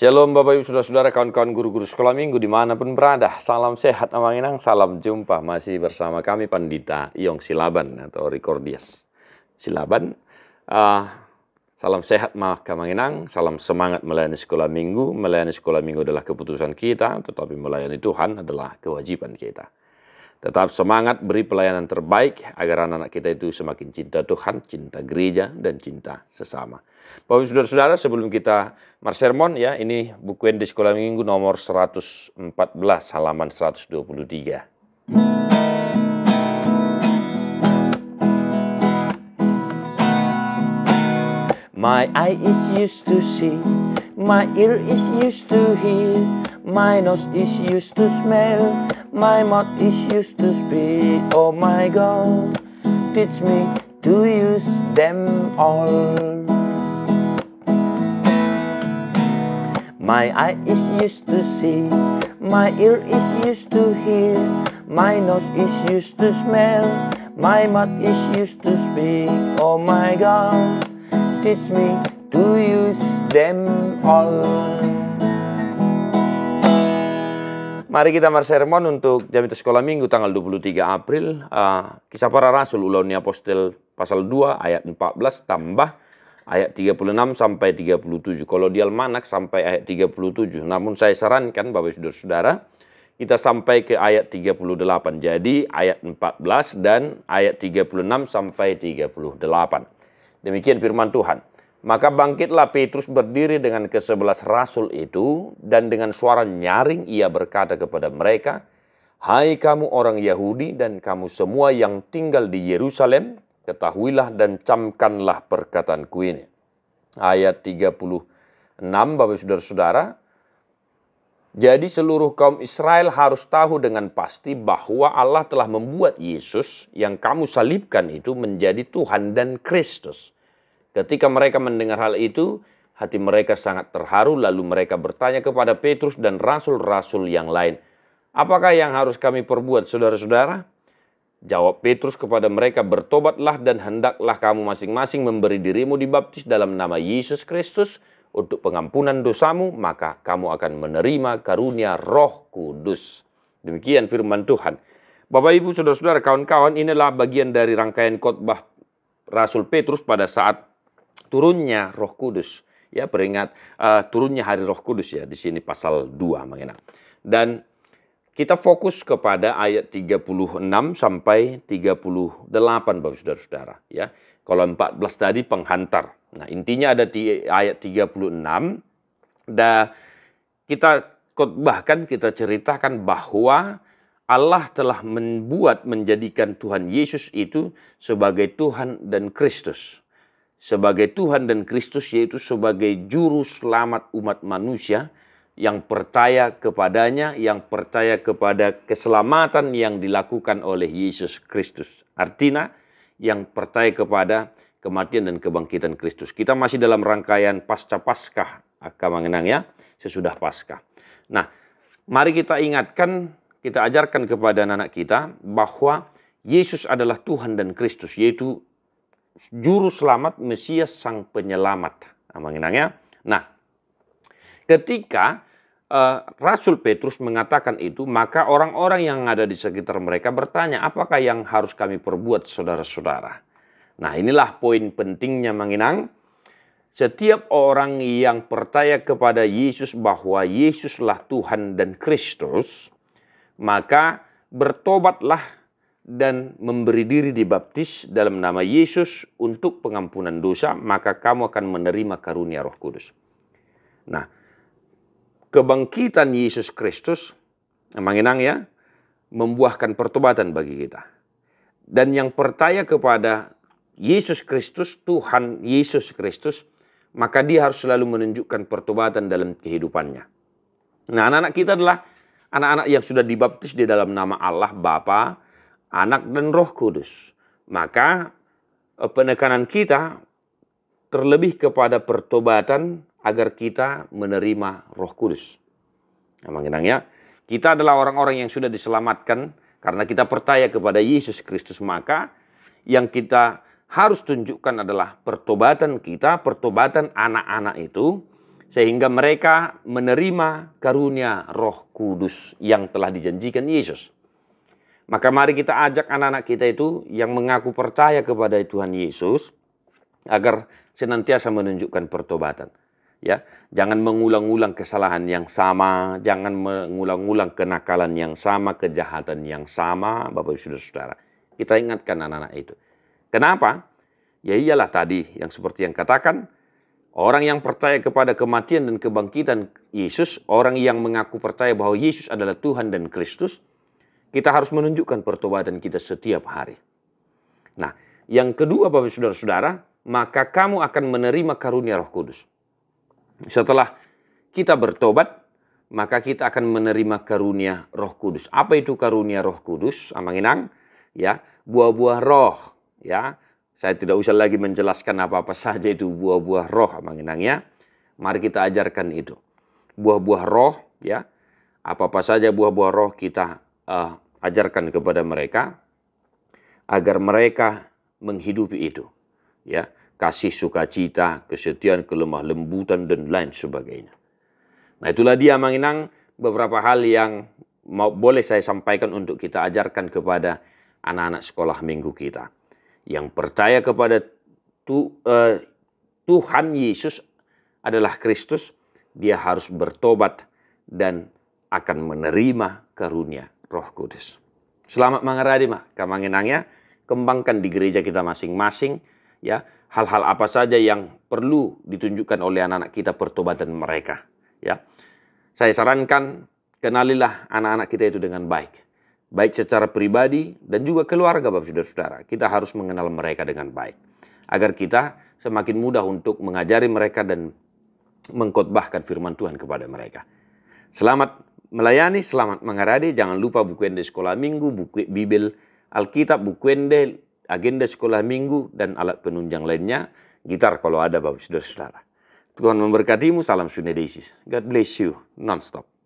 Shalom Bapak Ibu Saudara-saudara kawan-kawan guru-guru sekolah minggu dimanapun berada. Salam sehat Inang salam jumpa. Masih bersama kami Pandita Yong Silaban atau Rikordias Silaban. Uh, salam sehat maka manginang, salam semangat melayani sekolah minggu. Melayani sekolah minggu adalah keputusan kita, tetapi melayani Tuhan adalah kewajiban kita. Tetap semangat beri pelayanan terbaik agar anak-anak kita itu semakin cinta Tuhan, cinta gereja, dan cinta sesama. Bapak saudara-saudara sebelum kita marsermon ya ini buku yang di sekolah minggu nomor 114 halaman 123. My eye is used to see, my ear is used to hear, my nose is used to smell, My mouth is used to speak Oh my God Teach me to use them all My eye is used to see My ear is used to hear My nose is used to smell My mouth is used to speak Oh my God Teach me to use them all Mari kita sermon untuk jam itu sekolah minggu tanggal 23 April. Uh, kisah para rasul ulangnya apostel pasal 2 ayat 14 tambah ayat 36 sampai 37. Kalau dia Almanak sampai ayat 37. Namun saya sarankan Bapak Saudara-saudara kita sampai ke ayat 38. Jadi ayat 14 dan ayat 36 sampai 38. Demikian firman Tuhan. Maka bangkitlah Petrus berdiri dengan kesebelas rasul itu, dan dengan suara nyaring ia berkata kepada mereka, Hai kamu orang Yahudi dan kamu semua yang tinggal di Yerusalem, ketahuilah dan camkanlah perkataanku ini. Ayat 36, Bapak Saudara-saudara, jadi seluruh kaum Israel harus tahu dengan pasti bahwa Allah telah membuat Yesus yang kamu salibkan itu menjadi Tuhan dan Kristus. Ketika mereka mendengar hal itu, hati mereka sangat terharu lalu mereka bertanya kepada Petrus dan rasul-rasul yang lain, "Apakah yang harus kami perbuat, saudara-saudara?" Jawab Petrus kepada mereka, "Bertobatlah dan hendaklah kamu masing-masing memberi dirimu dibaptis dalam nama Yesus Kristus untuk pengampunan dosamu, maka kamu akan menerima karunia Roh Kudus." Demikian firman Tuhan. Bapak Ibu, Saudara-saudara, kawan-kawan, inilah bagian dari rangkaian khotbah Rasul Petrus pada saat turunnya Roh Kudus. Ya, peringat uh, turunnya hari Roh Kudus ya di sini pasal 2 mengenai. Dan kita fokus kepada ayat 36 sampai 38 Bapak Saudara-saudara ya. Kalau 14 tadi penghantar. Nah, intinya ada di ayat 36 da kita bahkan kita ceritakan bahwa Allah telah membuat menjadikan Tuhan Yesus itu sebagai Tuhan dan Kristus sebagai Tuhan dan Kristus yaitu sebagai juru selamat umat manusia yang percaya kepadanya, yang percaya kepada keselamatan yang dilakukan oleh Yesus Kristus. Artinya yang percaya kepada kematian dan kebangkitan Kristus. Kita masih dalam rangkaian pasca Paskah akan mengenang ya, sesudah Paskah. Nah, mari kita ingatkan, kita ajarkan kepada anak-anak kita bahwa Yesus adalah Tuhan dan Kristus, yaitu juru selamat Mesias sang penyelamat. Amanginangnya. Nah, nah, ketika uh, Rasul Petrus mengatakan itu, maka orang-orang yang ada di sekitar mereka bertanya, "Apakah yang harus kami perbuat, saudara-saudara?" Nah, inilah poin pentingnya mengenang setiap orang yang percaya kepada Yesus bahwa Yesuslah Tuhan dan Kristus, maka bertobatlah dan memberi diri dibaptis dalam nama Yesus untuk pengampunan dosa, maka kamu akan menerima karunia Roh Kudus. Nah, kebangkitan Yesus Kristus, enang ya, membuahkan pertobatan bagi kita. Dan yang percaya kepada Yesus Kristus, Tuhan Yesus Kristus, maka dia harus selalu menunjukkan pertobatan dalam kehidupannya. Nah, anak-anak kita adalah anak-anak yang sudah dibaptis di dalam nama Allah Bapa, Anak dan Roh Kudus. Maka eh, penekanan kita terlebih kepada pertobatan agar kita menerima Roh Kudus. Memang nah, ya, kita adalah orang-orang yang sudah diselamatkan karena kita percaya kepada Yesus Kristus, maka yang kita harus tunjukkan adalah pertobatan kita, pertobatan anak-anak itu, sehingga mereka menerima karunia Roh Kudus yang telah dijanjikan Yesus. Maka mari kita ajak anak-anak kita itu yang mengaku percaya kepada Tuhan Yesus agar senantiasa menunjukkan pertobatan. Ya, jangan mengulang-ulang kesalahan yang sama, jangan mengulang-ulang kenakalan yang sama, kejahatan yang sama, Bapak Ibu Saudara. Kita ingatkan anak-anak itu. Kenapa? Ya iyalah tadi yang seperti yang katakan, Orang yang percaya kepada kematian dan kebangkitan Yesus, orang yang mengaku percaya bahwa Yesus adalah Tuhan dan Kristus, kita harus menunjukkan pertobatan kita setiap hari. Nah, yang kedua Bapak Saudara-saudara, maka kamu akan menerima karunia Roh Kudus. Setelah kita bertobat, maka kita akan menerima karunia Roh Kudus. Apa itu karunia Roh Kudus? Amanginang, ya, buah-buah roh, ya. Saya tidak usah lagi menjelaskan apa-apa saja itu buah-buah roh, Amanginang ya. Mari kita ajarkan itu. Buah-buah roh, ya. Apa-apa saja buah-buah roh kita uh, ajarkan kepada mereka agar mereka menghidupi itu ya kasih sukacita kesetiaan kelemah lembutan dan lain sebagainya nah itulah dia manginang beberapa hal yang mau, boleh saya sampaikan untuk kita ajarkan kepada anak-anak sekolah minggu kita yang percaya kepada tu, uh, Tuhan Yesus adalah Kristus dia harus bertobat dan akan menerima karunia Roh Kudus. Selamat mah, kamanginangnya. kembangkan di gereja kita masing-masing ya, hal-hal apa saja yang perlu ditunjukkan oleh anak-anak kita pertobatan mereka ya. Saya sarankan kenalilah anak-anak kita itu dengan baik. Baik secara pribadi dan juga keluarga Bapak Saudara-saudara. Kita harus mengenal mereka dengan baik agar kita semakin mudah untuk mengajari mereka dan mengkotbahkan firman Tuhan kepada mereka. Selamat melayani, selamat mengaradi. Jangan lupa buku ende sekolah minggu, buku Bibel, Alkitab, buku ende, agenda sekolah minggu, dan alat penunjang lainnya. Gitar kalau ada, bapak saudara Tuhan memberkatimu. Salam Sunedesis, God bless you non-stop.